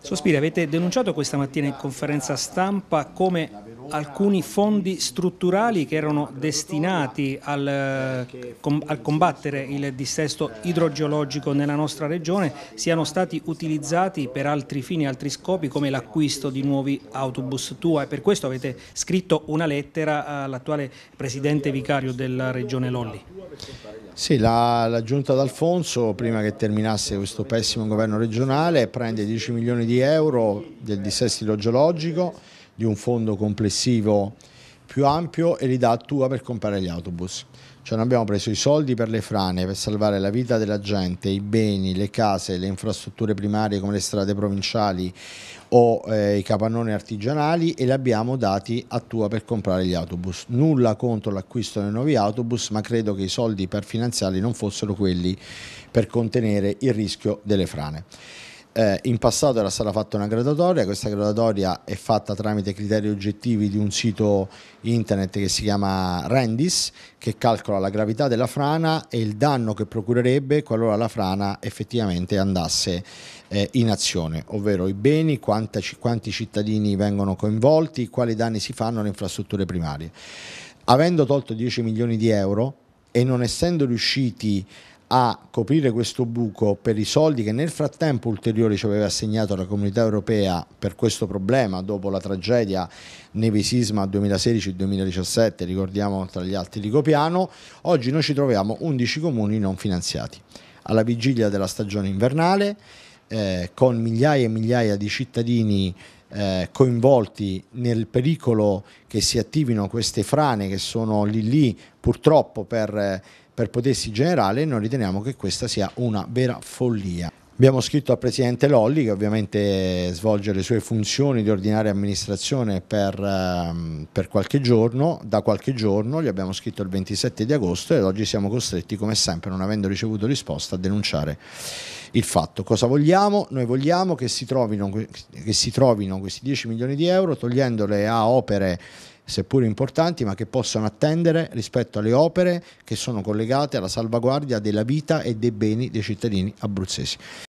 Sospiri, avete denunciato questa mattina in conferenza stampa come alcuni fondi strutturali che erano destinati al, al combattere il dissesto idrogeologico nella nostra regione siano stati utilizzati per altri fini, altri scopi come l'acquisto di nuovi autobus TUA e per questo avete scritto una lettera all'attuale presidente vicario della regione Lolli. Sì, la, la giunta d'Alfonso prima che terminasse questo pessimo governo regionale prende 10 milioni di euro del dissesto idrogeologico di un fondo complessivo più ampio e li dà a tua per comprare gli autobus. Cioè non abbiamo preso i soldi per le frane, per salvare la vita della gente, i beni, le case, le infrastrutture primarie come le strade provinciali o eh, i capannoni artigianali e li abbiamo dati a tua per comprare gli autobus. Nulla contro l'acquisto dei nuovi autobus, ma credo che i soldi per finanziarli non fossero quelli per contenere il rischio delle frane. Eh, in passato era stata fatta una gradatoria, questa gradatoria è fatta tramite criteri oggettivi di un sito internet che si chiama Rendis che calcola la gravità della frana e il danno che procurerebbe qualora la frana effettivamente andasse eh, in azione, ovvero i beni, quanti, quanti cittadini vengono coinvolti, quali danni si fanno alle infrastrutture primarie. Avendo tolto 10 milioni di euro e non essendo riusciti a a coprire questo buco per i soldi che nel frattempo ulteriori ci aveva assegnato la comunità europea per questo problema dopo la tragedia nevesisma 2016-2017 ricordiamo tra gli altri di Copiano oggi noi ci troviamo 11 comuni non finanziati alla vigilia della stagione invernale eh, con migliaia e migliaia di cittadini eh, coinvolti nel pericolo che si attivino queste frane che sono lì lì purtroppo per eh, per potersi generare noi riteniamo che questa sia una vera follia. Abbiamo scritto al Presidente Lolli che ovviamente svolge le sue funzioni di ordinaria amministrazione per, ehm, per, qualche giorno, da qualche giorno, gli abbiamo scritto il 27 di agosto ed oggi siamo costretti come sempre non avendo ricevuto risposta a denunciare il fatto. Cosa vogliamo? Noi vogliamo che si trovino, che si trovino questi 10 milioni di euro togliendole a opere seppur importanti, ma che possono attendere rispetto alle opere che sono collegate alla salvaguardia della vita e dei beni dei cittadini abruzzesi.